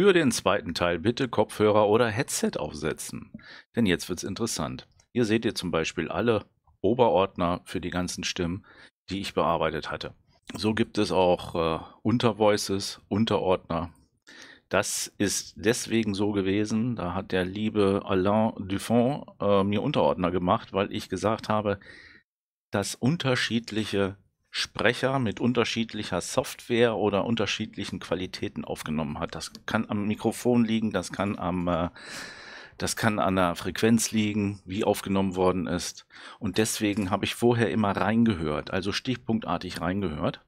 Für den zweiten Teil bitte Kopfhörer oder Headset aufsetzen, denn jetzt wird es interessant. Hier seht ihr zum Beispiel alle Oberordner für die ganzen Stimmen, die ich bearbeitet hatte. So gibt es auch äh, Untervoices, Unterordner. Das ist deswegen so gewesen, da hat der liebe Alain Dufont äh, mir Unterordner gemacht, weil ich gesagt habe, dass unterschiedliche Sprecher mit unterschiedlicher Software oder unterschiedlichen Qualitäten aufgenommen hat. Das kann am Mikrofon liegen, das kann am äh, das kann an der Frequenz liegen, wie aufgenommen worden ist. Und deswegen habe ich vorher immer reingehört, also stichpunktartig reingehört.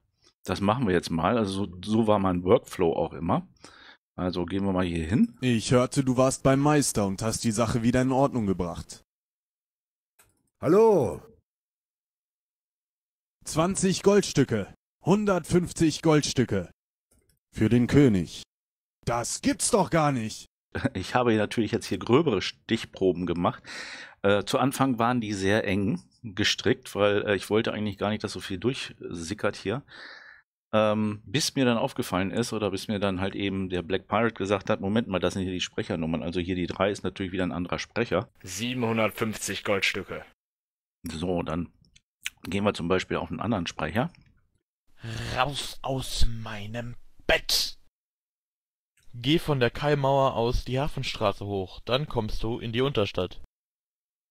Das machen wir jetzt mal. Also so, so war mein Workflow auch immer. Also gehen wir mal hier hin. Ich hörte, du warst beim Meister und hast die Sache wieder in Ordnung gebracht. Hallo, 20 Goldstücke. 150 Goldstücke. Für den König. Das gibt's doch gar nicht. Ich habe natürlich jetzt hier gröbere Stichproben gemacht. Äh, zu Anfang waren die sehr eng gestrickt, weil äh, ich wollte eigentlich gar nicht, dass so viel durchsickert hier. Ähm, bis mir dann aufgefallen ist oder bis mir dann halt eben der Black Pirate gesagt hat, Moment mal, das sind hier die Sprechernummern. Also hier die 3 ist natürlich wieder ein anderer Sprecher. 750 Goldstücke. So, dann Gehen wir zum Beispiel auf einen anderen Sprecher. Raus aus meinem Bett! Geh von der Kaimauer aus die Hafenstraße hoch, dann kommst du in die Unterstadt.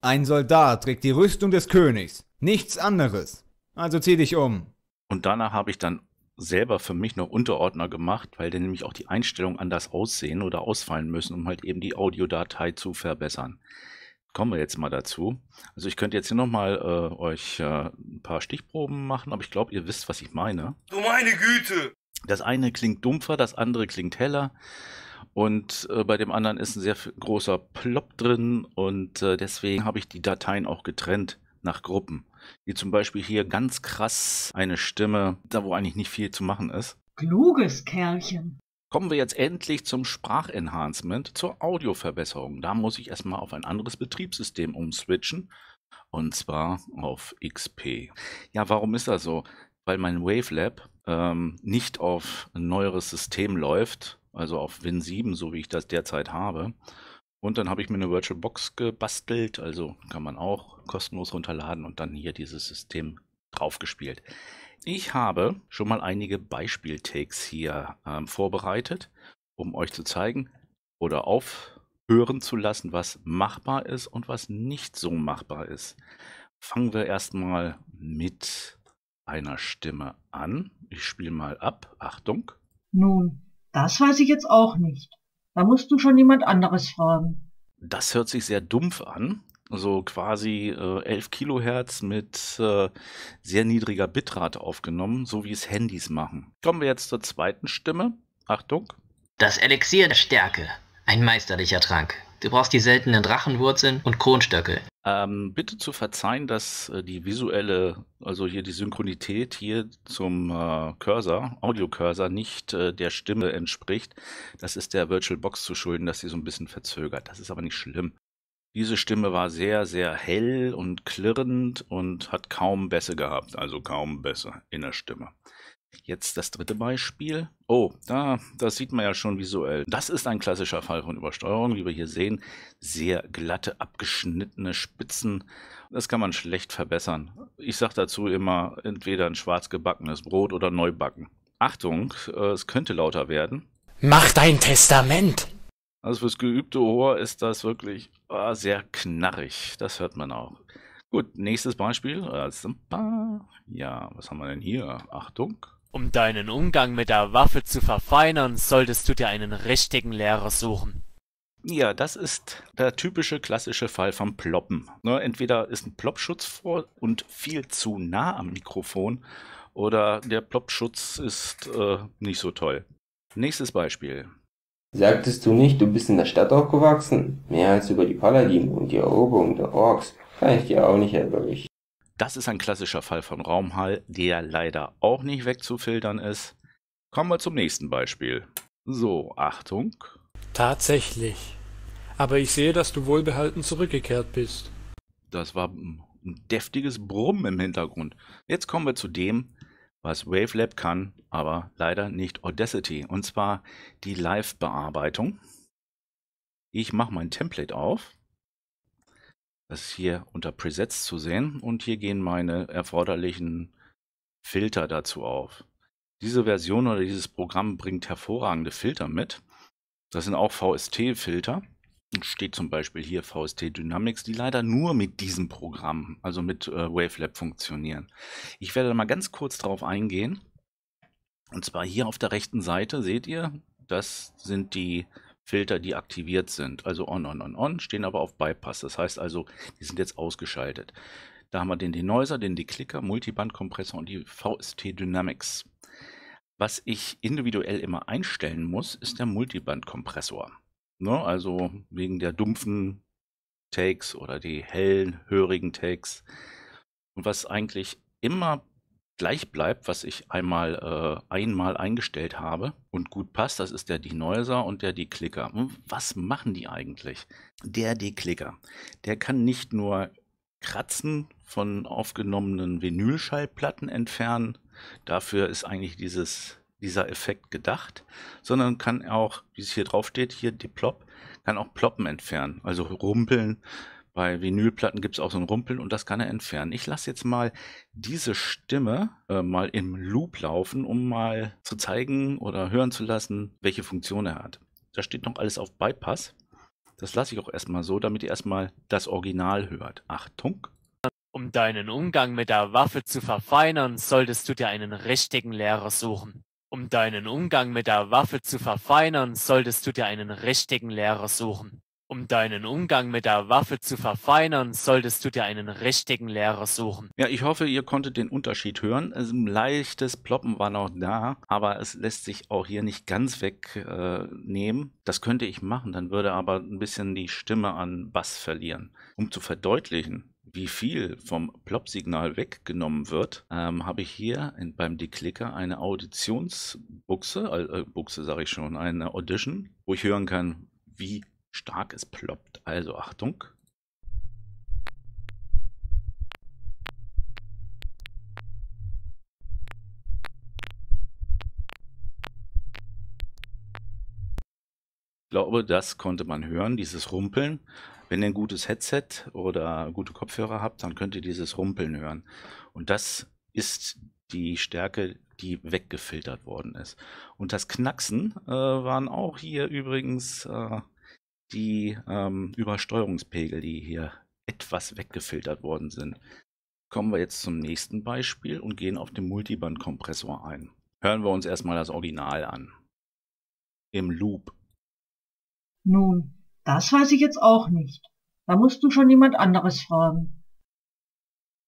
Ein Soldat trägt die Rüstung des Königs, nichts anderes. Also zieh dich um. Und danach habe ich dann selber für mich noch Unterordner gemacht, weil dann nämlich auch die Einstellungen anders aussehen oder ausfallen müssen, um halt eben die Audiodatei zu verbessern kommen wir jetzt mal dazu. Also ich könnte jetzt hier nochmal äh, euch äh, ein paar Stichproben machen, aber ich glaube, ihr wisst, was ich meine. Du meine Güte! Das eine klingt dumpfer, das andere klingt heller. Und äh, bei dem anderen ist ein sehr großer Plop drin und äh, deswegen habe ich die Dateien auch getrennt nach Gruppen. Wie zum Beispiel hier ganz krass eine Stimme, da wo eigentlich nicht viel zu machen ist. Kluges Kerlchen. Kommen wir jetzt endlich zum Sprachenhancement, zur Audioverbesserung. Da muss ich erstmal auf ein anderes Betriebssystem umswitchen und zwar auf XP. Ja, warum ist das so? Weil mein Wavelab ähm, nicht auf ein neueres System läuft, also auf Win 7, so wie ich das derzeit habe. Und dann habe ich mir eine VirtualBox gebastelt, also kann man auch kostenlos runterladen und dann hier dieses System draufgespielt. Ich habe schon mal einige Beispieltakes hier ähm, vorbereitet, um euch zu zeigen oder aufhören zu lassen, was machbar ist und was nicht so machbar ist. Fangen wir erstmal mit einer Stimme an. Ich spiele mal ab. Achtung. Nun, das weiß ich jetzt auch nicht. Da musst du schon jemand anderes fragen. Das hört sich sehr dumpf an so quasi äh, 11 Kilohertz mit äh, sehr niedriger Bitrate aufgenommen, so wie es Handys machen. Kommen wir jetzt zur zweiten Stimme. Achtung. Das Elixier der Stärke. Ein meisterlicher Trank. Du brauchst die seltenen Drachenwurzeln und Kronstöcke. Ähm, bitte zu verzeihen, dass äh, die visuelle, also hier die Synchronität hier zum äh, Cursor, Audio-Cursor, nicht äh, der Stimme entspricht. Das ist der VirtualBox zu schulden, dass sie so ein bisschen verzögert. Das ist aber nicht schlimm. Diese Stimme war sehr, sehr hell und klirrend und hat kaum Bässe gehabt, also kaum Bässe in der Stimme. Jetzt das dritte Beispiel. Oh, da, das sieht man ja schon visuell. Das ist ein klassischer Fall von Übersteuerung, wie wir hier sehen. Sehr glatte, abgeschnittene Spitzen. Das kann man schlecht verbessern. Ich sage dazu immer, entweder ein schwarz gebackenes Brot oder neu backen. Achtung, äh, es könnte lauter werden. Mach dein Testament! Also fürs geübte Ohr ist das wirklich ah, sehr knarrig. Das hört man auch. Gut, nächstes Beispiel. Ja, was haben wir denn hier? Achtung. Um deinen Umgang mit der Waffe zu verfeinern, solltest du dir einen richtigen Lehrer suchen. Ja, das ist der typische klassische Fall vom Ploppen. Ne? entweder ist ein Ploppschutz vor und viel zu nah am Mikrofon oder der Ploppschutz ist äh, nicht so toll. Nächstes Beispiel. Sagtest du nicht, du bist in der Stadt aufgewachsen? Mehr als über die Paladin und die Eroberung der Orks kann ich dir auch nicht erberichten. Das ist ein klassischer Fall von Raumhall, der leider auch nicht wegzufiltern ist. Kommen wir zum nächsten Beispiel. So, Achtung. Tatsächlich. Aber ich sehe, dass du wohlbehalten zurückgekehrt bist. Das war ein deftiges Brummen im Hintergrund. Jetzt kommen wir zu dem, was Wavelab kann, aber leider nicht Audacity. Und zwar die Live-Bearbeitung. Ich mache mein Template auf. Das ist hier unter Presets zu sehen. Und hier gehen meine erforderlichen Filter dazu auf. Diese Version oder dieses Programm bringt hervorragende Filter mit. Das sind auch VST-Filter steht zum Beispiel hier VST Dynamics, die leider nur mit diesem Programm, also mit äh, Wavelab funktionieren. Ich werde da mal ganz kurz drauf eingehen. Und zwar hier auf der rechten Seite seht ihr, das sind die Filter, die aktiviert sind. Also on, on, on, on, stehen aber auf Bypass. Das heißt also, die sind jetzt ausgeschaltet. Da haben wir den Denoiser, den Declicker, Multibandkompressor und die VST Dynamics. Was ich individuell immer einstellen muss, ist der Multibandkompressor. kompressor Ne? Also wegen der dumpfen Takes oder die hellen, hörigen Takes. Und was eigentlich immer gleich bleibt, was ich einmal äh, einmal eingestellt habe und gut passt, das ist der Denoiser und der Declicker. Und was machen die eigentlich? Der Declicker, der kann nicht nur Kratzen von aufgenommenen Vinylschallplatten entfernen. Dafür ist eigentlich dieses dieser Effekt gedacht, sondern kann auch, wie es hier drauf steht, hier die Plop, kann auch Ploppen entfernen, also rumpeln. Bei Vinylplatten gibt es auch so ein Rumpeln und das kann er entfernen. Ich lasse jetzt mal diese Stimme äh, mal im Loop laufen, um mal zu zeigen oder hören zu lassen, welche Funktion er hat. Da steht noch alles auf Bypass. Das lasse ich auch erstmal so, damit ihr erstmal das Original hört. Achtung. Um deinen Umgang mit der Waffe zu verfeinern, solltest du dir einen richtigen Lehrer suchen. Um deinen Umgang mit der Waffe zu verfeinern, solltest du dir einen richtigen Lehrer suchen. Um deinen Umgang mit der Waffe zu verfeinern, solltest du dir einen richtigen Lehrer suchen. Ja, ich hoffe, ihr konntet den Unterschied hören. Also ein leichtes Ploppen war noch da, aber es lässt sich auch hier nicht ganz wegnehmen. Äh, das könnte ich machen, dann würde aber ein bisschen die Stimme an Bass verlieren. Um zu verdeutlichen, wie viel vom Plop-Signal weggenommen wird, ähm, habe ich hier in, beim Deklicker eine Auditionsbuchse, äh, Buchse sage ich schon, eine Audition, wo ich hören kann, wie stark es ploppt. Also Achtung. Ich glaube, das konnte man hören, dieses Rumpeln. Wenn ihr ein gutes Headset oder gute Kopfhörer habt, dann könnt ihr dieses Rumpeln hören. Und das ist die Stärke, die weggefiltert worden ist. Und das Knacksen äh, waren auch hier übrigens äh, die ähm, Übersteuerungspegel, die hier etwas weggefiltert worden sind. Kommen wir jetzt zum nächsten Beispiel und gehen auf den Multiband-Kompressor ein. Hören wir uns erstmal das Original an. Im Loop. Nun, das weiß ich jetzt auch nicht. Da musst du schon jemand anderes fragen.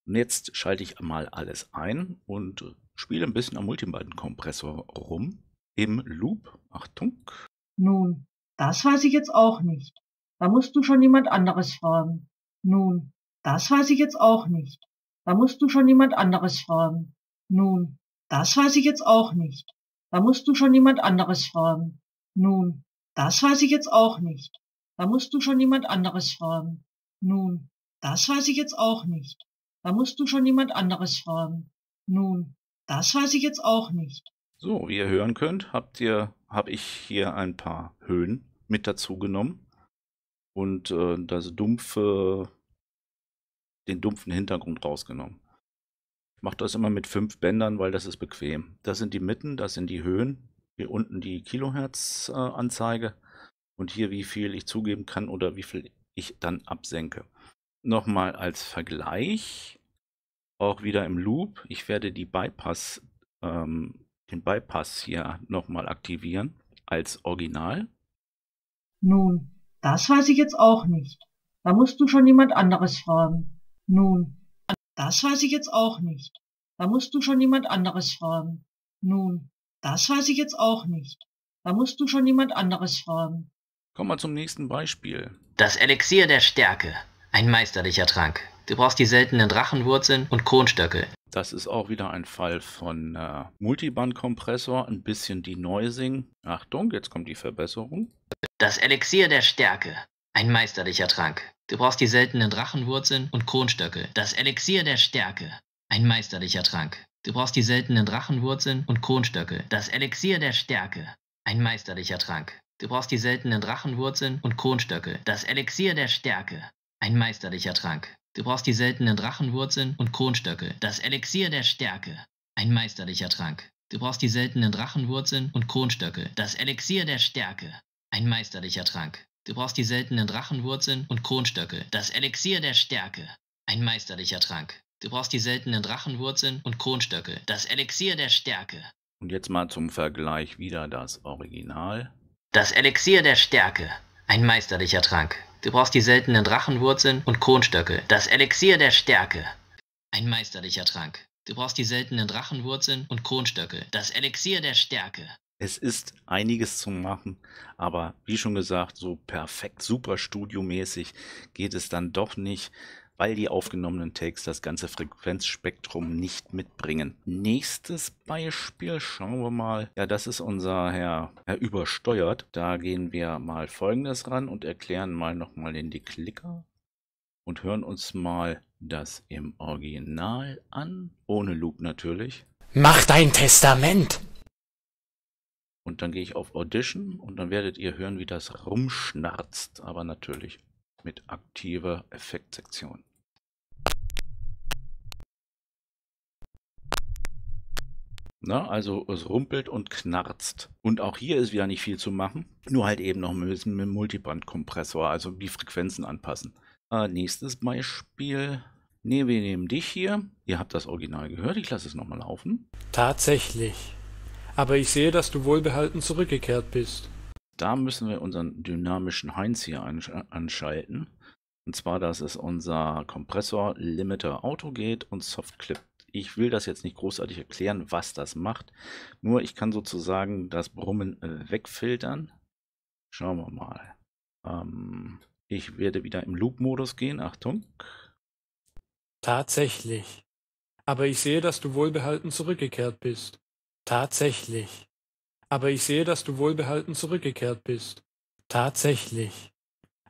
Und jetzt schalte ich mal alles ein und spiele ein bisschen am multibalden rum. Im Loop. Achtung. Nun, das weiß ich jetzt auch nicht. Da musst du schon jemand anderes fragen. Nun, das weiß ich jetzt auch nicht. Da musst du schon jemand anderes fragen. Nun, das weiß ich jetzt auch nicht. Da musst du schon jemand anderes fragen. Nun, das weiß ich jetzt auch nicht. Da musst du schon jemand anderes fragen. Nun, das weiß ich jetzt auch nicht. Da musst du schon jemand anderes fragen. Nun, das weiß ich jetzt auch nicht. So, wie ihr hören könnt, habt ihr, habe ich hier ein paar Höhen mit dazu genommen und äh, das dumpfe, den dumpfen Hintergrund rausgenommen. Ich mache das immer mit fünf Bändern, weil das ist bequem. Das sind die Mitten, das sind die Höhen, hier unten die Kilohertz-Anzeige. Äh, und hier wie viel ich zugeben kann oder wie viel ich dann absenke. Nochmal als Vergleich, auch wieder im Loop, ich werde die Bypass, ähm, den Bypass hier nochmal aktivieren als Original. Nun, das weiß ich jetzt auch nicht. Da musst du schon jemand anderes fragen. Nun, das weiß ich jetzt auch nicht. Da musst du schon jemand anderes fragen. Nun, das weiß ich jetzt auch nicht. Da musst du schon jemand anderes fragen. Kommen wir zum nächsten Beispiel. Das Elixier der Stärke. Ein meisterlicher Trank. Du brauchst die seltenen Drachenwurzeln und Kronstöcke. Das ist auch wieder ein Fall von äh, Multibandkompressor, ein bisschen Denoising. Achtung, jetzt kommt die Verbesserung. Das Elixier der Stärke. Ein meisterlicher Trank. Du brauchst die seltenen Drachenwurzeln und Kronstöcke. Das Elixier der Stärke. Ein meisterlicher Trank. Du brauchst die seltenen Drachenwurzeln und Kronstöcke. Das Elixier der Stärke. Ein meisterlicher Trank. Du brauchst die seltenen Drachenwurzeln und Kronstöcke. Das Elixier der Stärke. Ein meisterlicher Trank. Du brauchst die seltenen Drachenwurzeln und Kronstöcke. Das Elixier der Stärke. Ein meisterlicher Trank. Du brauchst die seltenen Drachenwurzeln und Kronstöcke. Das Elixier der Stärke. Ein meisterlicher Trank. Du brauchst die seltenen Drachenwurzeln und Kronstöcke. Das Elixier der Stärke. Ein meisterlicher Trank. Du brauchst die seltenen Drachenwurzeln und Kronstöcke. Das Elixier der Stärke. Und jetzt mal zum Vergleich wieder das Original. Das Elixier der Stärke. Ein meisterlicher Trank. Du brauchst die seltenen Drachenwurzeln und Kronstöcke. Das Elixier der Stärke. Ein meisterlicher Trank. Du brauchst die seltenen Drachenwurzeln und Kronstöcke. Das Elixier der Stärke. Es ist einiges zu machen, aber wie schon gesagt, so perfekt super studiomäßig geht es dann doch nicht weil die aufgenommenen Takes das ganze Frequenzspektrum nicht mitbringen. Nächstes Beispiel, schauen wir mal. Ja, das ist unser Herr, Herr Übersteuert. Da gehen wir mal folgendes ran und erklären mal nochmal den Deklicker und hören uns mal das im Original an, ohne Loop natürlich. Mach dein Testament! Und dann gehe ich auf Audition und dann werdet ihr hören, wie das rumschnarzt, aber natürlich mit aktiver Effektsektion. Na, also es rumpelt und knarzt. Und auch hier ist wieder nicht viel zu machen. Nur halt eben noch ein bisschen mit dem Multibandkompressor, also die Frequenzen anpassen. Äh, nächstes Beispiel. Ne, wir nehmen dich hier. Ihr habt das Original gehört. Ich lasse es nochmal laufen. Tatsächlich. Aber ich sehe, dass du wohlbehalten zurückgekehrt bist. Da müssen wir unseren dynamischen Heinz hier äh, anschalten. Und zwar, dass es unser Kompressor Limiter Auto geht und Softclip. Ich will das jetzt nicht großartig erklären, was das macht. Nur ich kann sozusagen das Brummen äh, wegfiltern. Schauen wir mal. Ähm, ich werde wieder im Loop-Modus gehen. Achtung. Tatsächlich. Aber ich sehe, dass du wohlbehalten zurückgekehrt bist. Tatsächlich. Aber ich sehe, dass du wohlbehalten zurückgekehrt bist. Tatsächlich.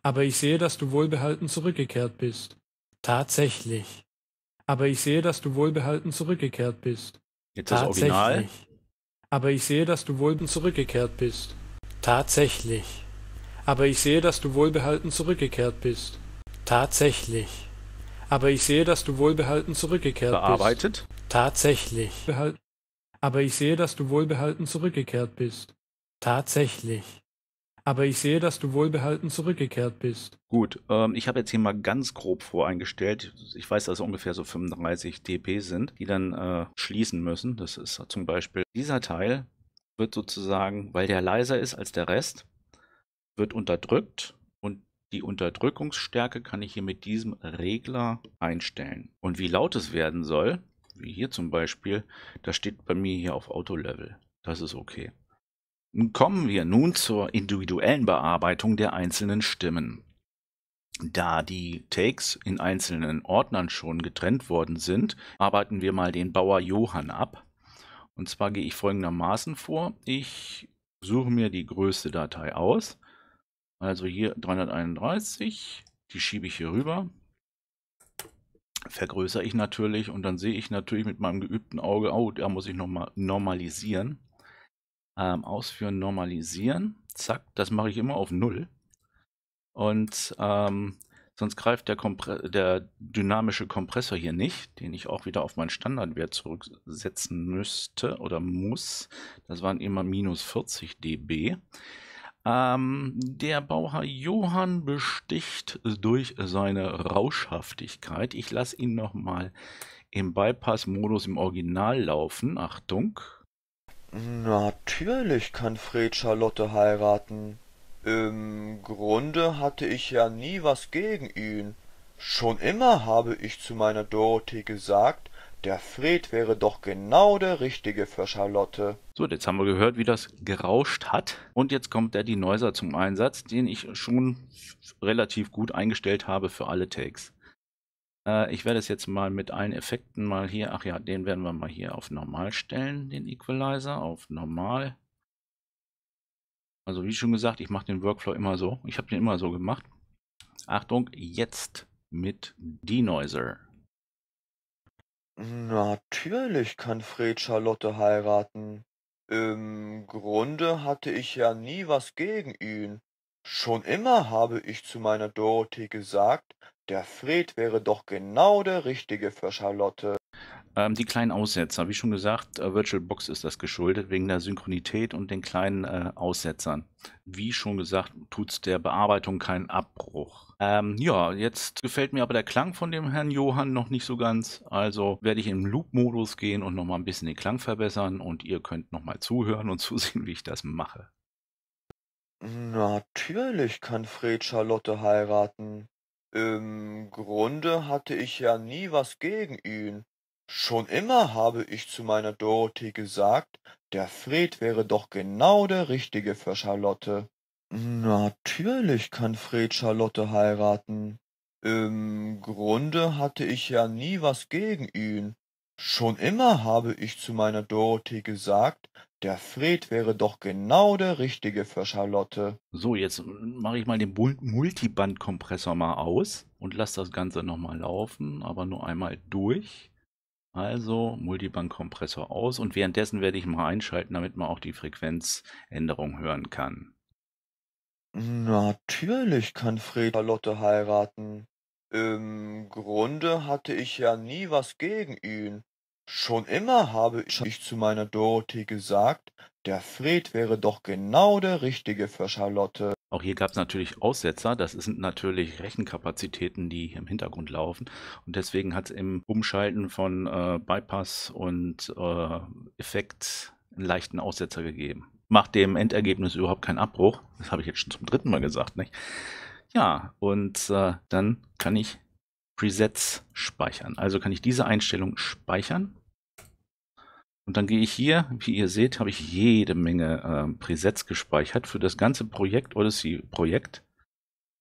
Aber ich sehe, dass du wohlbehalten zurückgekehrt bist. Tatsächlich. Aber ich sehe, dass du wohlbehalten zurückgekehrt bist. Jetzt das Original. Aber ich sehe, dass du wohlbehalten zurückgekehrt bist. Tatsächlich. Aber ich sehe, dass du wohlbehalten zurückgekehrt bist. Tatsächlich. Aber ich sehe, dass du wohlbehalten zurückgekehrt Bearbeitet. bist. Bearbeitet? Tatsächlich. Behal aber ich sehe, dass du wohlbehalten zurückgekehrt bist. Tatsächlich. Aber ich sehe, dass du wohlbehalten zurückgekehrt bist. Gut, ähm, ich habe jetzt hier mal ganz grob voreingestellt. Ich weiß, dass es ungefähr so 35 DP sind, die dann äh, schließen müssen. Das ist zum Beispiel dieser Teil wird sozusagen, weil der leiser ist als der Rest, wird unterdrückt und die Unterdrückungsstärke kann ich hier mit diesem Regler einstellen. Und wie laut es werden soll, wie hier zum Beispiel, das steht bei mir hier auf Auto-Level. Das ist okay. Kommen wir nun zur individuellen Bearbeitung der einzelnen Stimmen. Da die Takes in einzelnen Ordnern schon getrennt worden sind, arbeiten wir mal den Bauer Johann ab. Und zwar gehe ich folgendermaßen vor. Ich suche mir die größte Datei aus. Also hier 331, die schiebe ich hier rüber vergrößere ich natürlich und dann sehe ich natürlich mit meinem geübten Auge, oh, da muss ich nochmal normalisieren. Ähm, ausführen, normalisieren. Zack, das mache ich immer auf null Und ähm, sonst greift der, der dynamische Kompressor hier nicht, den ich auch wieder auf meinen Standardwert zurücksetzen müsste oder muss. Das waren immer minus 40 dB. Ähm, der Bauherr Johann besticht durch seine Rauschhaftigkeit. Ich lasse ihn nochmal im Bypass-Modus im Original laufen. Achtung. Natürlich kann Fred Charlotte heiraten. Im Grunde hatte ich ja nie was gegen ihn. Schon immer habe ich zu meiner Dorothee gesagt, der Fred wäre doch genau der Richtige für Charlotte. So, jetzt haben wir gehört, wie das gerauscht hat. Und jetzt kommt der Denoiser zum Einsatz, den ich schon relativ gut eingestellt habe für alle Takes. Äh, ich werde es jetzt mal mit allen Effekten mal hier, ach ja, den werden wir mal hier auf normal stellen, den Equalizer, auf normal. Also wie schon gesagt, ich mache den Workflow immer so. Ich habe den immer so gemacht. Achtung, jetzt mit Denoiser. Natürlich kann Fred Charlotte heiraten. Im Grunde hatte ich ja nie was gegen ihn. Schon immer habe ich zu meiner Dorothee gesagt, der Fred wäre doch genau der Richtige für Charlotte. Ähm, die kleinen Aussetzer, wie schon gesagt, äh, VirtualBox ist das geschuldet wegen der Synchronität und den kleinen äh, Aussetzern. Wie schon gesagt, tut es der Bearbeitung keinen Abbruch. Ähm, ja, jetzt gefällt mir aber der Klang von dem Herrn Johann noch nicht so ganz. Also werde ich im Loop-Modus gehen und nochmal ein bisschen den Klang verbessern und ihr könnt nochmal zuhören und zusehen, wie ich das mache. Natürlich kann Fred Charlotte heiraten. Im Grunde hatte ich ja nie was gegen ihn. Schon immer habe ich zu meiner Dorothee gesagt, der Fred wäre doch genau der Richtige für Charlotte. Natürlich kann Fred Charlotte heiraten. Im Grunde hatte ich ja nie was gegen ihn. Schon immer habe ich zu meiner Dorothee gesagt, der Fred wäre doch genau der Richtige für Charlotte. So, jetzt mache ich mal den Multibandkompressor mal aus und lasse das Ganze nochmal laufen, aber nur einmal durch. Also multibank aus und währenddessen werde ich mal einschalten, damit man auch die Frequenzänderung hören kann. Natürlich kann Fred Charlotte heiraten. Im Grunde hatte ich ja nie was gegen ihn. Schon immer habe ich zu meiner Dorothee gesagt, der Fred wäre doch genau der Richtige für Charlotte. Auch hier gab es natürlich Aussetzer. Das sind natürlich Rechenkapazitäten, die im Hintergrund laufen. Und deswegen hat es im Umschalten von äh, Bypass und äh, Effekt einen leichten Aussetzer gegeben. Macht dem Endergebnis überhaupt keinen Abbruch. Das habe ich jetzt schon zum dritten Mal gesagt, nicht? Ja, und äh, dann kann ich Presets speichern. Also kann ich diese Einstellung speichern und dann gehe ich hier, wie ihr seht, habe ich jede Menge ähm, Presets gespeichert für das ganze Projekt, Odyssey-Projekt.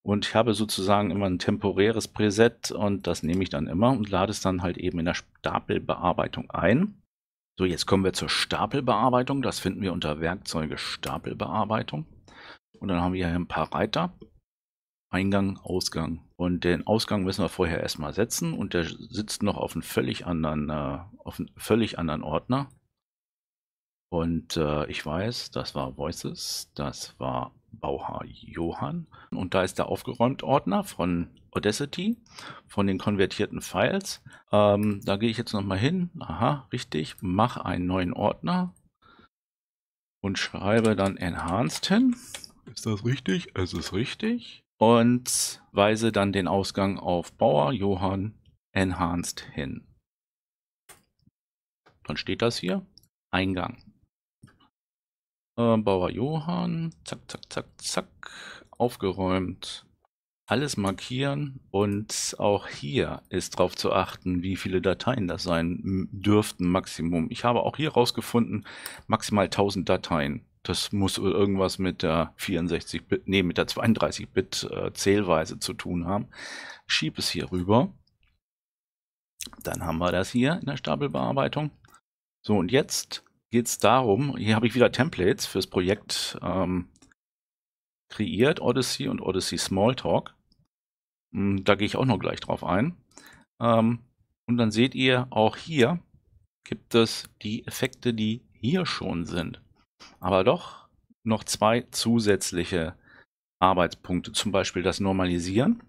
Und ich habe sozusagen immer ein temporäres Preset und das nehme ich dann immer und lade es dann halt eben in der Stapelbearbeitung ein. So, jetzt kommen wir zur Stapelbearbeitung. Das finden wir unter Werkzeuge Stapelbearbeitung. Und dann haben wir hier ein paar Reiter. Eingang, Ausgang. Und den Ausgang müssen wir vorher erstmal setzen und der sitzt noch auf einem völlig anderen, äh, auf einem völlig anderen Ordner. Und äh, ich weiß, das war Voices, das war Bauhaar Johann. Und da ist der aufgeräumt Ordner von Audacity, von den konvertierten Files. Ähm, da gehe ich jetzt nochmal hin. Aha, richtig. Mache einen neuen Ordner und schreibe dann Enhanced hin. Ist das richtig? Es ist richtig und weise dann den Ausgang auf Bauer Johann Enhanced hin. Dann steht das hier. Eingang. Äh, Bauer Johann. Zack, zack, zack, zack. Aufgeräumt. Alles markieren und auch hier ist darauf zu achten, wie viele Dateien das sein dürften Maximum. Ich habe auch hier rausgefunden, maximal 1000 Dateien. Das muss irgendwas mit der 64-Bit, nee, mit der 32-Bit-Zählweise äh, zu tun haben. Schieb es hier rüber. Dann haben wir das hier in der Stapelbearbeitung. So, und jetzt geht es darum, hier habe ich wieder Templates fürs Projekt ähm, kreiert, Odyssey und Odyssey Smalltalk. Hm, da gehe ich auch noch gleich drauf ein. Ähm, und dann seht ihr, auch hier gibt es die Effekte, die hier schon sind aber doch noch zwei zusätzliche Arbeitspunkte, zum Beispiel das Normalisieren.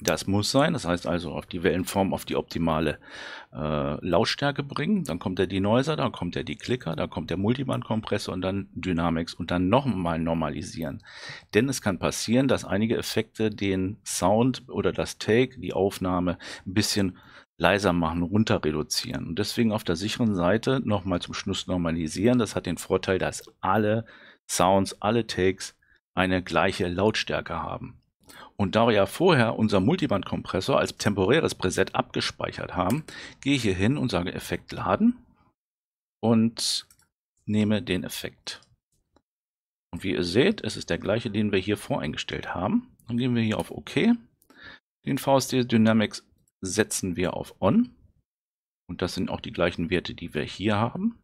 Das muss sein, das heißt also auf die Wellenform, auf die optimale äh, Lautstärke bringen. Dann kommt der Denoiser, dann kommt der Klicker, dann kommt der Multibandkompressor und dann Dynamics und dann nochmal normalisieren. Denn es kann passieren, dass einige Effekte den Sound oder das Take, die Aufnahme, ein bisschen leiser machen, runter reduzieren. Und deswegen auf der sicheren Seite nochmal zum Schluss normalisieren. Das hat den Vorteil, dass alle Sounds, alle Takes eine gleiche Lautstärke haben. Und da wir ja vorher unser Multiband-Kompressor als temporäres Preset abgespeichert haben, gehe ich hier hin und sage Effekt laden und nehme den Effekt. Und wie ihr seht, es ist der gleiche, den wir hier voreingestellt haben. Dann gehen wir hier auf OK. Den VSD Dynamics setzen wir auf On. Und das sind auch die gleichen Werte, die wir hier haben.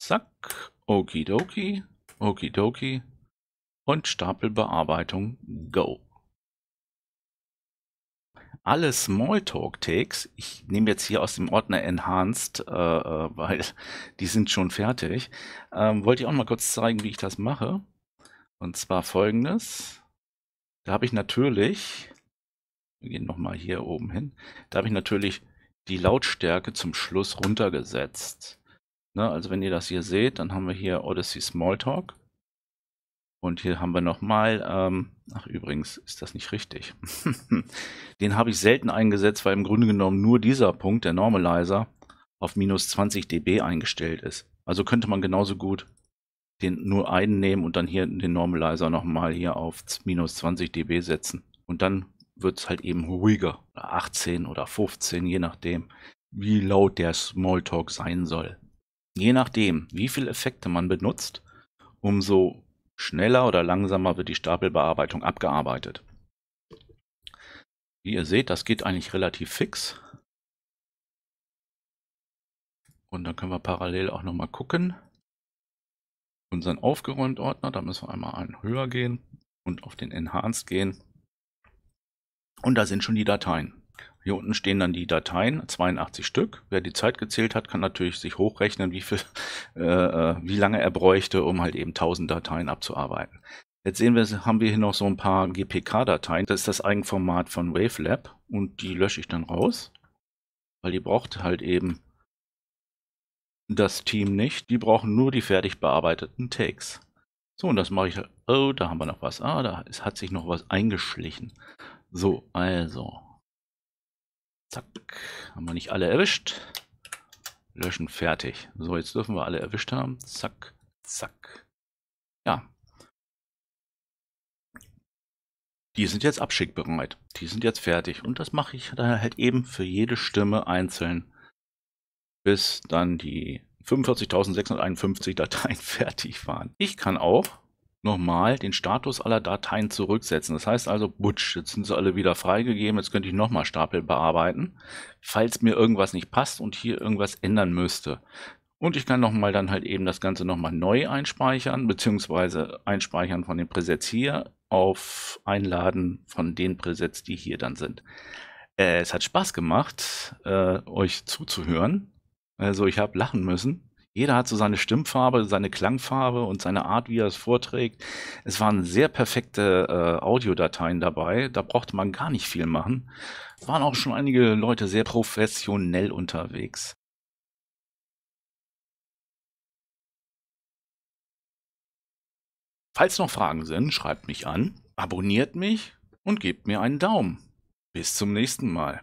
Zack, okidoki, okidoki und Stapelbearbeitung Go. Alle Smalltalk-Takes, ich nehme jetzt hier aus dem Ordner Enhanced, äh, äh weil die sind schon fertig, ähm, wollte ich auch mal kurz zeigen, wie ich das mache. Und zwar folgendes. Da habe ich natürlich wir gehen nochmal hier oben hin. Da habe ich natürlich die Lautstärke zum Schluss runtergesetzt. Ne, also wenn ihr das hier seht, dann haben wir hier Odyssey Smalltalk. Und hier haben wir nochmal, ähm, ach übrigens, ist das nicht richtig. Den habe ich selten eingesetzt, weil im Grunde genommen nur dieser Punkt, der Normalizer, auf minus 20 dB eingestellt ist. Also könnte man genauso gut den nur einen nehmen und dann hier den Normalizer nochmal hier auf minus 20 dB setzen. Und dann wird es halt eben ruhiger. 18 oder 15, je nachdem, wie laut der Smalltalk sein soll. Je nachdem, wie viele Effekte man benutzt, umso schneller oder langsamer wird die Stapelbearbeitung abgearbeitet. Wie ihr seht, das geht eigentlich relativ fix. Und dann können wir parallel auch nochmal gucken. Unseren aufgeräumten Ordner, da müssen wir einmal einen höher gehen und auf den Enhanced gehen. Und da sind schon die Dateien. Hier unten stehen dann die Dateien, 82 Stück. Wer die Zeit gezählt hat, kann natürlich sich hochrechnen, wie, viel, äh, äh, wie lange er bräuchte, um halt eben 1000 Dateien abzuarbeiten. Jetzt sehen wir, haben wir hier noch so ein paar GPK-Dateien. Das ist das Eigenformat von WaveLab und die lösche ich dann raus, weil die braucht halt eben das Team nicht. Die brauchen nur die fertig bearbeiteten Takes. So, und das mache ich. Oh, da haben wir noch was. Ah, da ist, hat sich noch was eingeschlichen. So, also. Zack. Haben wir nicht alle erwischt. Löschen, fertig. So, jetzt dürfen wir alle erwischt haben. Zack, zack. Ja. Die sind jetzt abschickbereit. Die sind jetzt fertig. Und das mache ich dann halt eben für jede Stimme einzeln, bis dann die 45.651 Dateien fertig waren. Ich kann auch nochmal den Status aller Dateien zurücksetzen. Das heißt also, butsch, jetzt sind sie alle wieder freigegeben, jetzt könnte ich nochmal Stapel bearbeiten, falls mir irgendwas nicht passt und hier irgendwas ändern müsste. Und ich kann nochmal dann halt eben das Ganze nochmal neu einspeichern, beziehungsweise einspeichern von den Presets hier auf Einladen von den Presets, die hier dann sind. Äh, es hat Spaß gemacht, äh, euch zuzuhören. Also ich habe lachen müssen. Jeder hat so seine Stimmfarbe, seine Klangfarbe und seine Art, wie er es vorträgt. Es waren sehr perfekte äh, Audiodateien dabei. Da brauchte man gar nicht viel machen. Es waren auch schon einige Leute sehr professionell unterwegs. Falls noch Fragen sind, schreibt mich an, abonniert mich und gebt mir einen Daumen. Bis zum nächsten Mal.